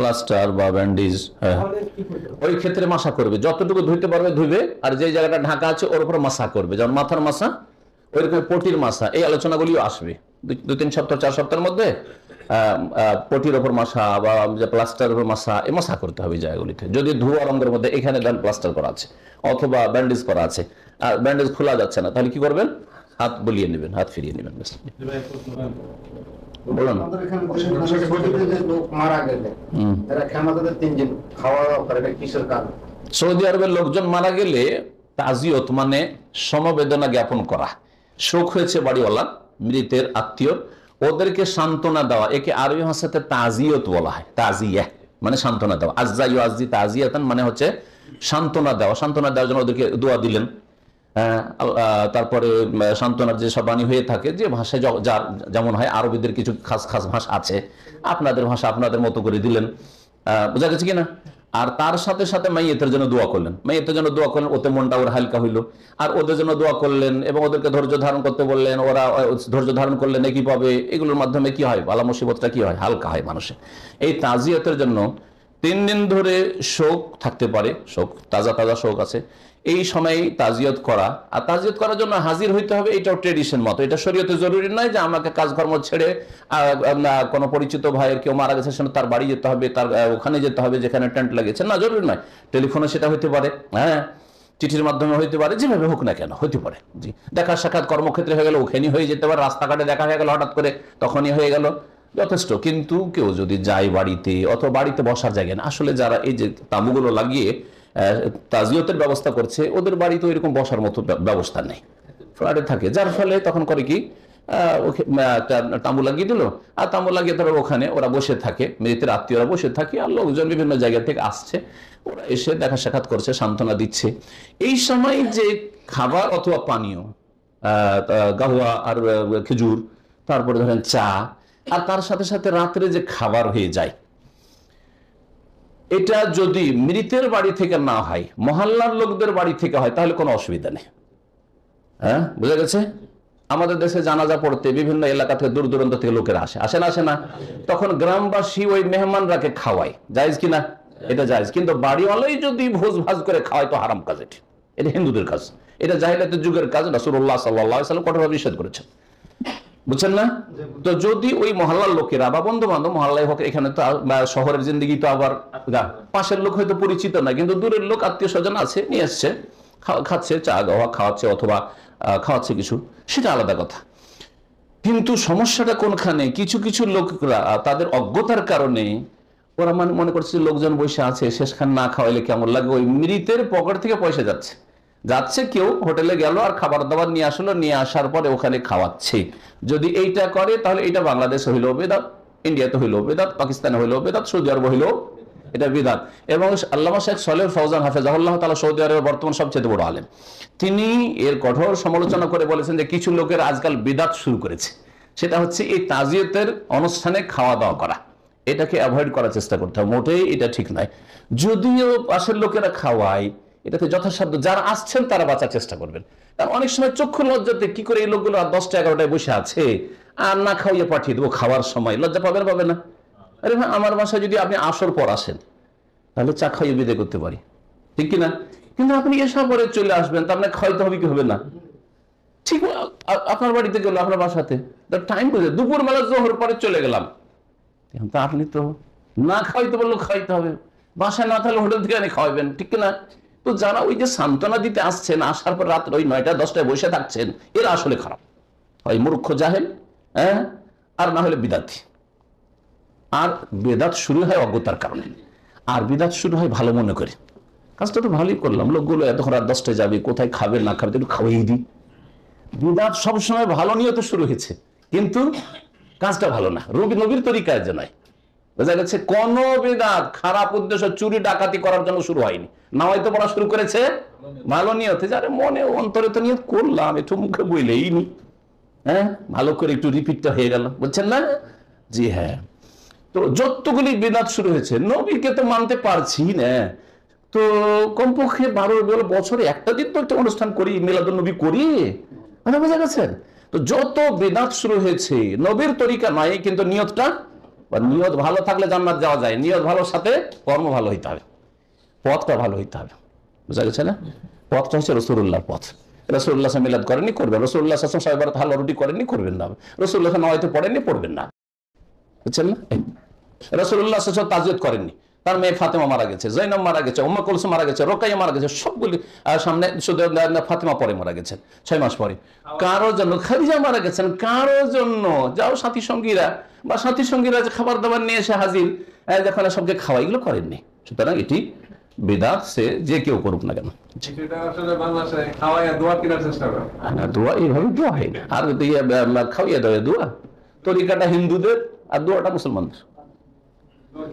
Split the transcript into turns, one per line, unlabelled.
Plaster বা bandage হ্যাঁ। ওই ক্ষেত্রে মাসা করবে যতটুকু ধুইতে পারবে ধুবে আর যে জায়গাটা ঢাকা আছে ওর উপর মাসা করবে যেমন মাথার মাসা ওইরকম পটির মাসা এই আলোচনাগুলিও আসবে দু তিন সপ্তাহ চার সপ্তাহের মধ্যে পটির ওপর মাসা বা প্লাস্টার ওপর মাসা এ মাসা করতে হবে জায়গাগুলিতে যদি ধোয়া রঙের মধ্যে এখানে দেন প্লাস্টার করা আছে অথবা ব্যান্ডেজ করা আছে আর ব্যান্ডেজ খোলা যাচ্ছে না তাহলে কি করবেন হাত বলিয়ে নেবেন হাত ফিরিয়ে নেবেন সৌদি আরবের লোকজন মারা গেলে তাজিয়ত মানে সমবেদনা জ্ঞাপন করা শোক হয়েছে বাড়িওয়ালা মৃতের আত্মীয় ওদেরকে সান্ত্বনা দেওয়া একে আরবি ভাষাতে তাজিয়ত বলা হয় তাজিয়া মানে সান্ত্বনা দেওয়া আজ আজি তাজিয়াত মানে হচ্ছে সান্ত্বনা দেওয়া সান্ত্বনা দেওয়ার জন্য ওদেরকে দোয়া দিলেন হ্যাঁ, তারপরে সান্ত্বনার যে সব বাণী হয়ে থাকে যে ভাষায় যার যেমন হয় আরবিদের কিছু খাস খাস ভাষা আছে আপনাদের ভাষা আপনাদের মতো করে দিলেন বোঝা গেছে কিনা আর তার সাথে সাথে মাইয়েতের জন্য দোয়া করলেন মাইয়েতের জন্য দোয়া করলেন ওতে মনটা ওর হালকা হইলো আর ওদের জন্য দোয়া করলেন এবং ওদেরকে ধৈর্য ধারণ করতে বললেন ওরা ধৈর্য ধারণ করলে নাকি পাবে এগুলোর মাধ্যমে কি হয় বালা মুসিবতটা কি হয় হালকা হয় মানুষের এই তাজিয়তের জন্য তিন দিন ধরে শোক থাকতে পারে শোক তাজা তাজা শোক আছে এই সময়ে তাজিয়ত করা আর তাজিয়ত করার জন্য হাজির হইতে হবে এটাও ট্রেডিশন মতো এটা শরীয়তে জরুরি নয় যে আমাকে কাজকর্ম ছেড়ে কোনো পরিচিত ভাইয়ের কেউ মারা গেছে সেটা তার বাড়ি যেতে হবে তার ওখানে যেতে হবে যেখানে টেন্ট লাগিয়েছে না জরুরি নয় টেলিফোনে সেটা হইতে পারে হ্যাঁ চিঠির মাধ্যমে হইতে পারে যেভাবে হোক না কেন হতে পারে জি দেখা সাক্ষাৎ কর্মক্ষেত্রে হয়ে গেল ওখানেই হয়ে যেতে পারে রাস্তাঘাটে দেখা হয়ে গেল হঠাৎ করে তখনই হয়ে গেল যথেষ্ট কিন্তু কেউ যদি যায় বাড়িতে অথবা বাড়িতে বসার জায়গা না আসলে যারা এই যে তাঁবুগুলো লাগিয়ে তাজিয়তের ব্যবস্থা করছে ওদের বাড়িতে এরকম বসার মতো ব্যবস্থা নেই ফ্ল্যাটে থাকে যার ফলে তখন করে কি তাঁবু লাগিয়ে দিল আর তাঁবু লাগিয়ে তারা ওখানে ওরা বসে থাকে মৃতের আত্মীয়রা বসে থাকে আর লোকজন বিভিন্ন জায়গা থেকে আসছে ওরা এসে দেখা সাক্ষাৎ করছে সান্ত্বনা দিচ্ছে এই সময় যে খাবার অথবা পানীয় আহ গাহুয়া আর খেজুর তারপরে ধরেন চা আর তার সাথে সাথে রাত্রে যে খাবার হয়ে যায় এটা যদি মৃতের বাড়ি থেকে না হয় মহল্লার লোকদের বাড়ি থেকে হয় তাহলে কোনো অসুবিধা নেই হ্যাঁ বুঝা গেছে আমাদের দেশে জানাজা পড়তে বিভিন্ন এলাকা থেকে দূর দূরান্ত থেকে লোকেরা আসে আসে না আসে না তখন গ্রামবাসী ওই মেহমানরাকে খাওয়ায় জায়জ কিনা এটা জায়জ কিন্তু বাড়িওয়ালাই যদি ভোজ ভাজ করে খাওয়ায় তো হারাম কাজ এটি এটা হিন্দুদের কাজ এটা জাহিলাতের যুগের কাজ রাসুল্লাহ সাল্লাহ সাল্লাম কঠোরভাবে নিষেধ করেছেন বুঝছেন না তো যদি ওই মহল্লার লোকেরা বা বন্ধু বান্ধব মহল্লায় হোক এখানে তো বা শহরের জিন্দগি তো আবার আচ্ছা। পাশের লোক হয়তো পরিচিত না কিন্তু দূরের লোক আত্মীয় স্বজন আছে নিয়ে আসছে খাচ্ছে চা গাওয়া খাওয়াচ্ছে অথবা খাওয়াচ্ছে কিছু সেটা আলাদা কথা কিন্তু সমস্যাটা কোনখানে কিছু কিছু লোকরা তাদের অজ্ঞতার কারণে ওরা মানে মনে করছে লোকজন বসে আছে শেষখান না খাওয়াইলে কেমন লাগে ওই মৃতের পকেট থেকে পয়সা যাচ্ছে যাচ্ছে কেউ হোটেলে গেল আর খাবার দাবার নিয়ে আসলো নিয়ে আসার পরে ওখানে খাওয়াচ্ছে যদি এইটা করে তাহলে এটা বাংলাদেশ হইল বেদাত ইন্ডিয়াতে হইল বেদাত পাকিস্তানে হইল বেদাত সৌদি আরব হইল এটা বিধান এবং আল্লাহ শেখ সলে ফৌজান আল্লাহ তালা সৌদি আরবের বর্তমান সবচেয়ে বড় আলেম তিনি এর কঠোর সমালোচনা করে বলেছেন যে কিছু লোকের আজকাল বিদাত শুরু করেছে সেটা হচ্ছে এই তাজিয়তের অনুষ্ঠানে খাওয়া দাওয়া করা এটাকে অ্যাভয়েড করার চেষ্টা করতে হবে মোটেই এটা ঠিক নয় যদিও পাশের লোকেরা খাওয়ায় এটাতে যথাসাধ্য যারা আসছেন তারা বাঁচার চেষ্টা করবেন কারণ অনেক সময় চক্ষু লজ্জাতে কি করে এই লোকগুলো আর দশটা এগারোটায় বসে আছে আর না খাওয়াইয়ে পাঠিয়ে দেবো খাওয়ার সময় লজ্জা পাবেন পাবে না আরে ভাই আমার বাসায় যদি আপনি আসর পর আসেন তাহলে চা খাইয়ে বিদে করতে পারি ঠিক কিনা কিন্তু আপনি এসা পরে চলে আসবেন তা আপনার মানে খাওয়াইতে হবে কি হবে না ঠিক আপনার বাড়িতে গেল আপনার বাসাতে টাইম করে দুপুর বেলা জোহর পরে চলে গেলাম তা আপনি তো না খাওয়াইতে বললো খাইতে হবে বাসায় না থাকলে হোটেল থেকে আপনি খাওয়াবেন ঠিক কিনা তো যারা ওই যে সান্ত্বনা দিতে আসছেন আসার পর রাত ওই নয়টা দশটায় বসে থাকছেন এরা আসলে খারাপ হয় মূর্খ জাহেল হ্যাঁ আর না হলে বিদাতি আর বেদাত শুরু হয় অজ্ঞতার কারণে আর বিদাত শুরু হয় ভালো মনে করে কাজটা তো ভালোই করলাম লোকগুলো এতক্ষণ রাত দশটায় যাবে কোথায় খাবে না খাবে একটু খাওয়াই দিই বিদাত সবসময় ভালো নিয়ে তো শুরু হয়েছে কিন্তু কাজটা ভালো না রবি নবীর তরিকায় যে নয় বোঝা গেছে কোন বেদাত খারাপ উদ্দেশ্য চুরি ডাকাতি করার জন্য শুরু হয়নি না হয়তো পড়া শুরু করেছে ভালো নিয়ত যারা মনে অন্তরে তো নিয়ত করলাম একটু মুখে বইলেই নি হ্যাঁ ভালো করে একটু রিপিটটা হয়ে গেল বুঝছেন না জি হ্যাঁ তো যতগুলি বেদাত শুরু হয়েছে নবীকে তো মানতে পারছি না তো কমপক্ষে বারো বারো বছরে একটা দিন তো একটা অনুষ্ঠান করি মিলাদুল নবী করি মানে বোঝা গেছে তো যত বেদাত শুরু হয়েছে নবীর তরিকা নাই কিন্তু নিয়তটা বা নিয়ত ভালো থাকলে জান্নাত যাওয়া যায় নিয়ত ভালোর সাথে কর্ম ভালো হইতে হবে পথটা ভালো হইতে হবে বুঝা গেছে না পথটা হচ্ছে রসুল্লাহর পথ রসুল্লাহ মিলাদ করেনি করবেন রসুল্লাহ সাসম সাহেব হালো রুটি করেনি করবেন না রসুল্লাহ নয়তো পড়েনি পড়বেন না বুঝছেন না রসুল্লাহ সাসম তাজিয়ত করেননি তার মেয়ে ফাতেমা মারা গেছে জৈনব মারা গেছে উম্মা কলসু মারা গেছে রোকাইয়া মারা গেছে সবগুলি সামনে শুধু ফাতেমা পরে মারা গেছেন ছয় মাস পরে কারো জন্য খাদিজা মারা গেছেন কারো জন্য যাও সাথী সঙ্গীরা বা সাথী সঙ্গীরা যে খাবার দাবার নিয়ে এসে হাজির যখন সবকে খাওয়া এগুলো করেননি সুতরাং এটি বেদাত সে যে কেউ করুক না কেন দোয়া এইভাবে দোয়া হয় আর খাওয়াইয়া দেওয়া দোয়া তরিকাটা হিন্দুদের আর দোয়াটা মুসলমানদের